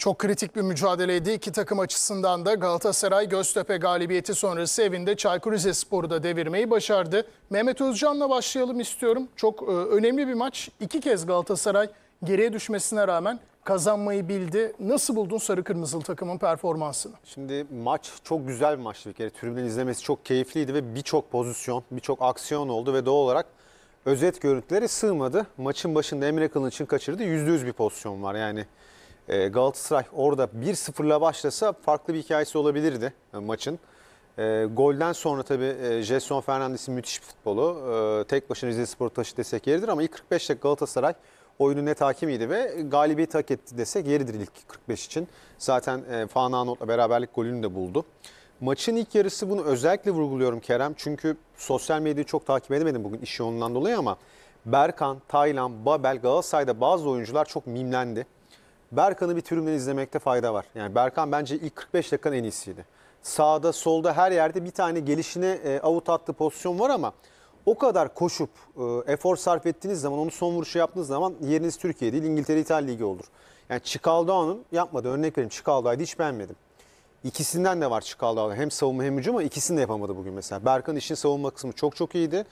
Çok kritik bir mücadeleydi. İki takım açısından da Galatasaray Göztepe galibiyeti sonrası evinde Çaykur Rizespor'u da devirmeyi başardı. Mehmet Özcan'la başlayalım istiyorum. Çok e, önemli bir maç. İki kez Galatasaray geriye düşmesine rağmen kazanmayı bildi. Nasıl buldun sarı kırmızılı takımın performansını? Şimdi maç çok güzel bir maçtı bir kere. Tribünden izlemesi çok keyifliydi ve birçok pozisyon, birçok aksiyon oldu ve doğal olarak özet görüntüleri sığmadı. Maçın başında Emre Kılınç'ın kaçırdığı %100 bir pozisyon var. Yani ee, Galatasaray orada 1-0'la başlasa farklı bir hikayesi olabilirdi e, maçın. E, golden sonra tabii e, Jason Fernandes'in müthiş bir futbolu. E, tek başına Rize Spor taşı desek yeridir ama ilk 45'te Galatasaray oyunu net hakimiydi ve galibiyeti hak etti desek yeridir ilk 45 için. Zaten e, Fana Not'la beraberlik golünü de buldu. Maçın ilk yarısı bunu özellikle vurguluyorum Kerem. Çünkü sosyal medyayı çok takip edemedim bugün işi ondan dolayı ama Berkan, Taylan, Babel, Galatasaray'da bazı oyuncular çok mimlendi. Berkan'ı bir tribünden izlemekte fayda var. Yani Berkan bence ilk 45 dakikanın en iyisiydi. Sağda, solda her yerde bir tane gelişine e, avut attığı pozisyon var ama o kadar koşup e, efor sarf ettiğiniz zaman, onu son vuruşu yaptığınız zaman yeriniz Türkiye değil, İngiltere İtalya Ligi olur. Yani Çikaldoğan'ın yapmadı. Örnek vereyim Çikaldoğan'ı hiç beğenmedim. İkisinden de var Çikaldoğan. Hem savunma hem hücum ama ikisini de yapamadı bugün mesela. Berkan işin savunma kısmı çok çok iyiydi.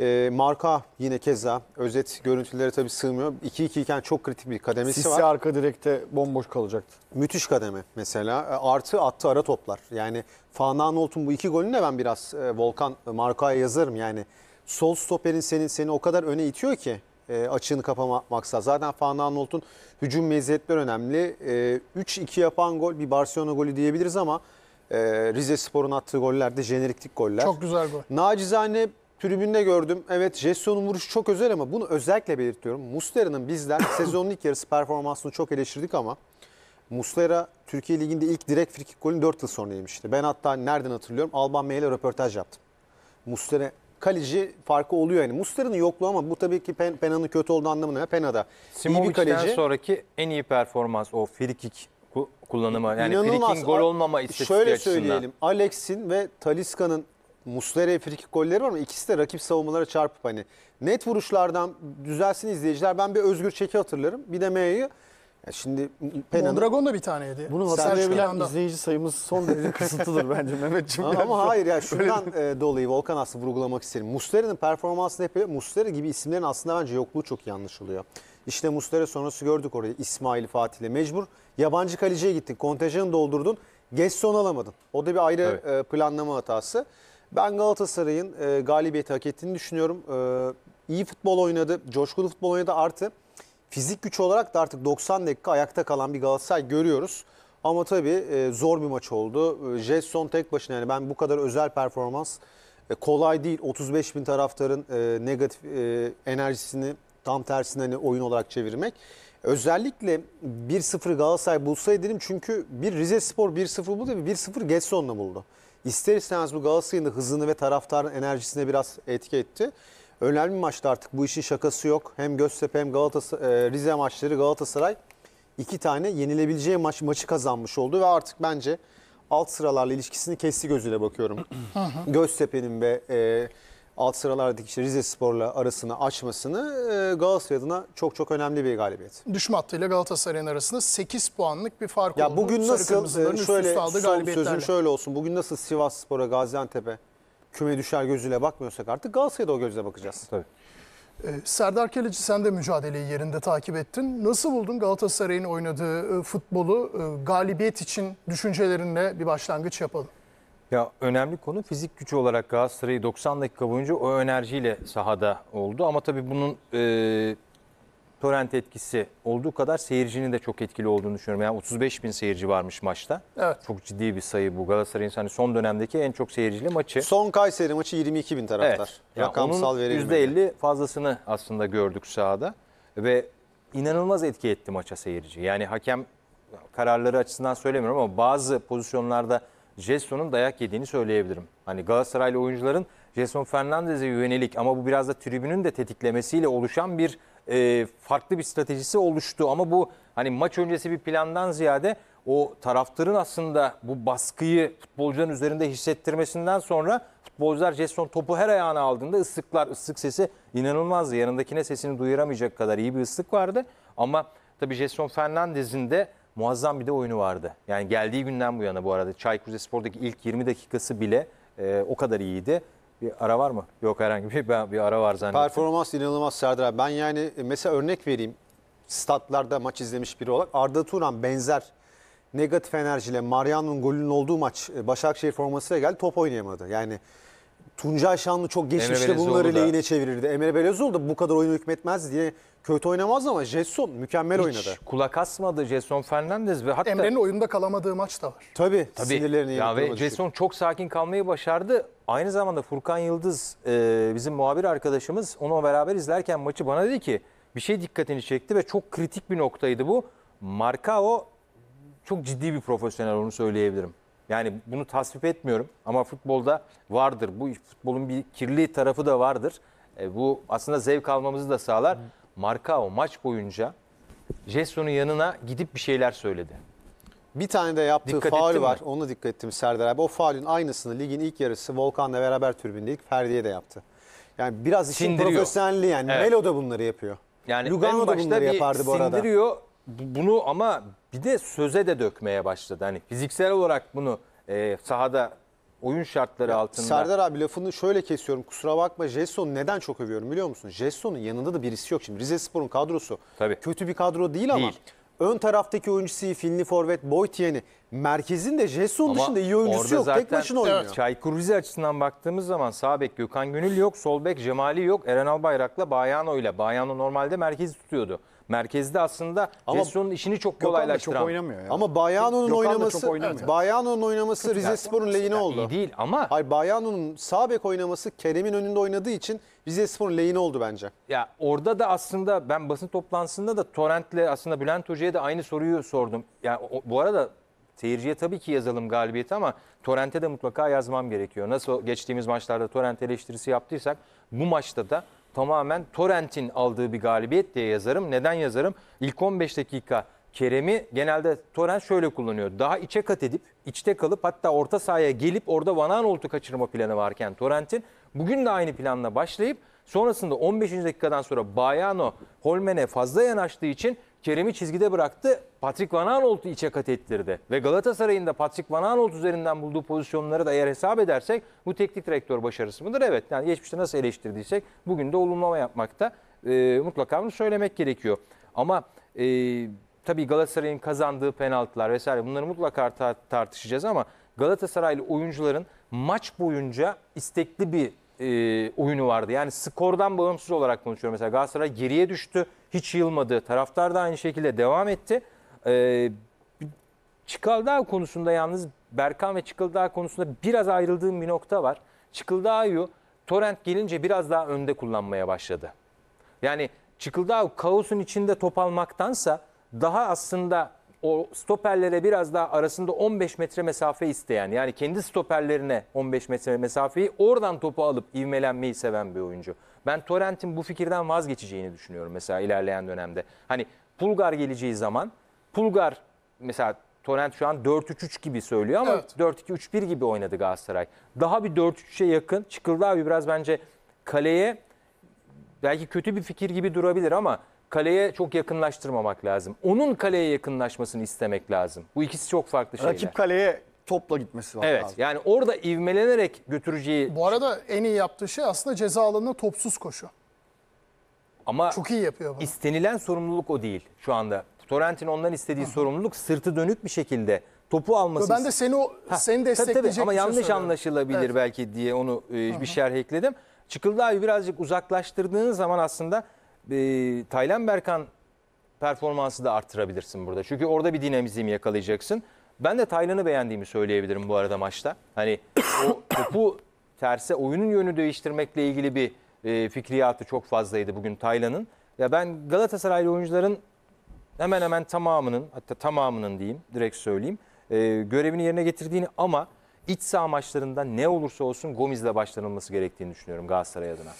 E, marka yine keza özet görüntüleri tabii sığmıyor. 2-2 iken çok kritik bir kademesi Sisi var. arka direkte bomboş kalacaktı. Müthiş kademe mesela. Ee, artı attı ara toplar. Yani Fana Nolt'un bu iki golünü de ben biraz e, Volkan e, Marka'ya yazarım. Yani sol stoperin senin seni o kadar öne itiyor ki e, açığını kapamaksa. Zaten Fana Arnold'un hücum meziyetleri önemli. E, 3-2 yapan gol bir Barcelona golü diyebiliriz ama e, Rize Spor'un attığı goller de jeneriklik goller. Çok güzel gol. Nacizane Tribünde gördüm. Evet Jesson'un vuruşu çok özel ama bunu özellikle belirtiyorum. Muslera'nın bizden sezonun ilk yarısı performansını çok eleştirdik ama Muslera Türkiye Ligi'nde ilk direkt frikik golünü 4 yıl sonra yemişti. Ben hatta nereden hatırlıyorum? Alban Mey'le röportaj yaptım. Muslera kaleci farkı oluyor yani. Muslera'nın yokluğu ama bu tabii ki Pen, Pena'nın kötü olduğu anlamına Pena'da iyi bir kaleci. sonraki en iyi performans o frikik kullanımı. Yani frikikin gol olmama istatistiği Şöyle söyleyelim. Alex'in ve Taliska'nın Muslera'ya frikik golleri var ama ikisi de rakip savunmalara çarpıp hani net vuruşlardan düzelsin izleyiciler. Ben bir Özgür Çeki hatırlarım. Bir de M'yi. şimdi Pena'nın... Dragon da bir taneydi. Bunu hatırlayabilen izleyici sayımız son derece kısıtlıdır bence Mehmetciğim. Ama, ama hayır ya şundan e, dolayı Volkan aslında vurgulamak isterim. Muslera'nın performansını hep Muslera gibi isimlerin aslında bence yokluğu çok yanlış oluyor. İşte Muslera sonrası gördük orayı İsmail Fatih'le mecbur. Yabancı kaleciye gittin. Kontenjanı doldurdun. Gesson alamadın. O da bir ayrı evet. e, planlama hatası. Ben Galatasaray'ın e, galibiyeti hak ettiğini düşünüyorum. E, iyi futbol oynadı, coşkulu futbol oynadı artı fizik güç olarak da artık 90 dakika ayakta kalan bir Galatasaray görüyoruz. Ama tabii e, zor bir maç oldu. E, Jetson tek başına yani ben bu kadar özel performans e, kolay değil. 35 bin taraftarın e, negatif e, enerjisini tam tersine hani oyun olarak çevirmek. Özellikle 1-0 Galatasaray bulsaydı dedim çünkü bir Rize Spor 1-0 buldu ve 1-0 Getson'la buldu ister istemez bu Galatasaray'ın da hızını ve taraftarın enerjisine biraz etki etti. Önemli bir maçtı artık bu işin şakası yok. Hem Göztepe hem Galatasaray, e, Rize maçları Galatasaray iki tane yenilebileceği maç maçı kazanmış oldu ve artık bence alt sıralarla ilişkisini kesti gözüyle bakıyorum. Göztepe'nin ve e, alt sıralardaki işte Rize Spor'la arasını açmasını e, Galatasaray adına çok çok önemli bir galibiyet. Düşme hattıyla Galatasaray'ın arasında 8 puanlık bir fark ya oldu. Bugün nasıl e, şöyle son sözüm şöyle olsun. Bugün nasıl Sivas Spor'a Gaziantep'e küme düşer gözüyle bakmıyorsak artık Galatasaray'da o gözle bakacağız. Tabii. E, Serdar Keleci sen de mücadeleyi yerinde takip ettin. Nasıl buldun Galatasaray'ın oynadığı e, futbolu? galibiyet için düşüncelerinle bir başlangıç yapalım. Ya önemli konu fizik gücü olarak Galatasaray 90 dakika boyunca o enerjiyle sahada oldu. Ama tabii bunun e, torrent etkisi olduğu kadar seyircinin de çok etkili olduğunu düşünüyorum. Yani 35 bin seyirci varmış maçta. Evet. Çok ciddi bir sayı bu. Galatasaray'ın hani son dönemdeki en çok seyircili maçı. Son Kayseri maçı 22 bin taraftar. Evet. Yani Rakamsal onun %50 fazlasını aslında gördük sahada. Ve inanılmaz etki etti maça seyirci. Yani hakem kararları açısından söylemiyorum ama bazı pozisyonlarda Jesson'un dayak yediğini söyleyebilirim. Hani Galatasaraylı oyuncuların Jason Fernandez'e yönelik ama bu biraz da tribünün de tetiklemesiyle oluşan bir e, farklı bir stratejisi oluştu. Ama bu hani maç öncesi bir plandan ziyade o taraftarın aslında bu baskıyı futbolcuların üzerinde hissettirmesinden sonra futbolcular Jason topu her ayağına aldığında ıslıklar, ıslık sesi inanılmazdı. Yanındakine sesini duyuramayacak kadar iyi bir ıslık vardı. Ama tabii Jason Fernandez'in de muazzam bir de oyunu vardı. Yani geldiği günden bu yana bu arada Çaykur Rizespor'daki ilk 20 dakikası bile e, o kadar iyiydi. Bir ara var mı? Yok herhangi bir, ben bir ara var zannettim. Performans inanılmaz Serdar abi. Ben yani e, mesela örnek vereyim. Statlarda maç izlemiş biri olarak Arda Turan benzer negatif enerjiyle Mariano'nun golünün olduğu maç e, Başakşehir formasıyla geldi top oynayamadı. Yani Tuncay Şanlı çok geçmişte bunları da. lehine çevirirdi. Emre Belezoğlu da bu kadar oyunu hükmetmez diye kötü oynamaz ama Jetson mükemmel Hiç oynadı. kulak asmadı Jason Fernandez ve hatta Emre'nin oyunda kalamadığı maç da var. Tabii, Tabii. sinirlerini ya ve yıkamadı. Jason çok sakin kalmayı başardı. Aynı zamanda Furkan Yıldız e, bizim muhabir arkadaşımız onu beraber izlerken maçı bana dedi ki bir şey dikkatini çekti ve çok kritik bir noktaydı bu. Markao çok ciddi bir profesyonel onu söyleyebilirim. Yani bunu tasvip etmiyorum ama futbolda vardır. Bu futbolun bir kirli tarafı da vardır. E, bu aslında zevk almamızı da sağlar. Marka o maç boyunca Jesson'un yanına gidip bir şeyler söyledi. Bir tane de yaptığı dikkat faul var. Mi? Onu dikkat ettim Serdar abi. O faulün aynısını ligin ilk yarısı Volkan'la beraber tribündeydik. Ferdi'ye de yaptı. Yani biraz işin profesyonelliği yani. Evet. Melo da bunları yapıyor. Yani Lugano da bunları yapardı bu arada. Sindiriyor bunu ama bir de söze de dökmeye başladı. Hani fiziksel olarak bunu e, sahada oyun şartları altında. Serdar abi lafını şöyle kesiyorum kusura bakma Jesson'u neden çok övüyorum biliyor musun? Jesson'un yanında da birisi yok şimdi. Rize Spor'un kadrosu Tabii. kötü bir kadro değil, ama ön taraftaki oyuncusu Finli Forvet Boytiyen'i merkezin de Jesson dışında iyi oyuncusu yok. Tek başına oynuyor. Evet. Çaykur Rize açısından baktığımız zaman sağ bek Gökhan Gönül yok, sol bek Cemali yok, Eren Albayrak'la Bayano ile. Bayano normalde merkezi tutuyordu merkezde aslında Ama Gesson'un işini çok kolaylaştıran. çok oynamıyor ya. Ama Bayano'nun Gökhan oynaması çok oynamıyor. Bayano'nun oynaması Rize Spor'un lehine oldu. iyi değil ama Hayır Bayano'nun sağ bek oynaması Kerem'in önünde oynadığı için Rize Spor'un lehine oldu bence. ya orada da aslında ben basın toplantısında da Torrent'le aslında Bülent Hoca'ya da aynı soruyu sordum. Yani bu arada seyirciye tabii ki yazalım galibiyeti ama Torrent'e de mutlaka yazmam gerekiyor. Nasıl geçtiğimiz maçlarda Torrent eleştirisi yaptıysak bu maçta da tamamen Torrent'in aldığı bir galibiyet diye yazarım. Neden yazarım? İlk 15 dakika Kerem'i genelde Torrent şöyle kullanıyor. Daha içe kat edip, içte kalıp hatta orta sahaya gelip orada Van Aanholt'u kaçırma planı varken Torrent'in bugün de aynı planla başlayıp sonrasında 15. dakikadan sonra Bayano Holmen'e fazla yanaştığı için Kerem'i çizgide bıraktı. Patrick Van Aanholt'u içe kat ettirdi. Ve Galatasaray'ın da Patrick Van Aanholt üzerinden bulduğu pozisyonları da eğer hesap edersek bu teknik direktör başarısı mıdır? Evet. Yani geçmişte nasıl eleştirdiysek bugün de olumlama yapmakta e, mutlaka bunu söylemek gerekiyor. Ama e, tabii Galatasaray'ın kazandığı penaltılar vesaire bunları mutlaka tar tartışacağız ama Galatasaraylı oyuncuların maç boyunca istekli bir e, oyunu vardı. Yani skordan bağımsız olarak konuşuyorum. Mesela Galatasaray geriye düştü. Hiç yılmadı. Taraftar da aynı şekilde devam etti. Ee, konusunda yalnız Berkan ve Çıkıldağ konusunda biraz ayrıldığım bir nokta var. Çıkıldağ'ı Torrent gelince biraz daha önde kullanmaya başladı. Yani Çıkıldağ kaosun içinde top almaktansa daha aslında o stoperlere biraz daha arasında 15 metre mesafe isteyen yani kendi stoperlerine 15 metre mesafeyi oradan topu alıp ivmelenmeyi seven bir oyuncu. Ben Torrent'in bu fikirden vazgeçeceğini düşünüyorum mesela ilerleyen dönemde. Hani Pulgar geleceği zaman Pulgar mesela Torrent şu an 4-3-3 gibi söylüyor ama evet. 4-2-3-1 gibi oynadı Galatasaray. daha bir 4-3'e yakın. Çıkıldı abi biraz bence kaleye belki kötü bir fikir gibi durabilir ama kaleye çok yakınlaştırmamak lazım. Onun kaleye yakınlaşmasını istemek lazım. Bu ikisi çok farklı şeyler. Rakip kaleye topla gitmesi evet, lazım. Evet yani orada ivmelenerek götüreceği... Bu arada en iyi yaptığı şey aslında ceza alanına topsuz koşu. Ama çok iyi yapıyor bunu. istenilen sorumluluk o değil şu anda. Torrent'in ondan istediği Hı. sorumluluk sırtı dönük bir şekilde topu alması. Ben de seni o ha, seni destekleyecek tabii, tabii. ama şey yanlış şey anlaşılabilir evet. belki diye onu e, bir şerh ekledim. Çıkıldı abi birazcık uzaklaştırdığın zaman aslında e, Taylan Berkan performansı da arttırabilirsin burada. Çünkü orada bir dinamizmi yakalayacaksın. Ben de Taylan'ı beğendiğimi söyleyebilirim bu arada maçta. Hani o topu terse oyunun yönü değiştirmekle ilgili bir e, fikriyatı çok fazlaydı bugün Taylan'ın. Ya ben Galatasaraylı oyuncuların hemen hemen tamamının hatta tamamının diyeyim direkt söyleyeyim e, görevini yerine getirdiğini ama iç saha maçlarında ne olursa olsun gomizle başlanılması gerektiğini düşünüyorum Galatasaray adına.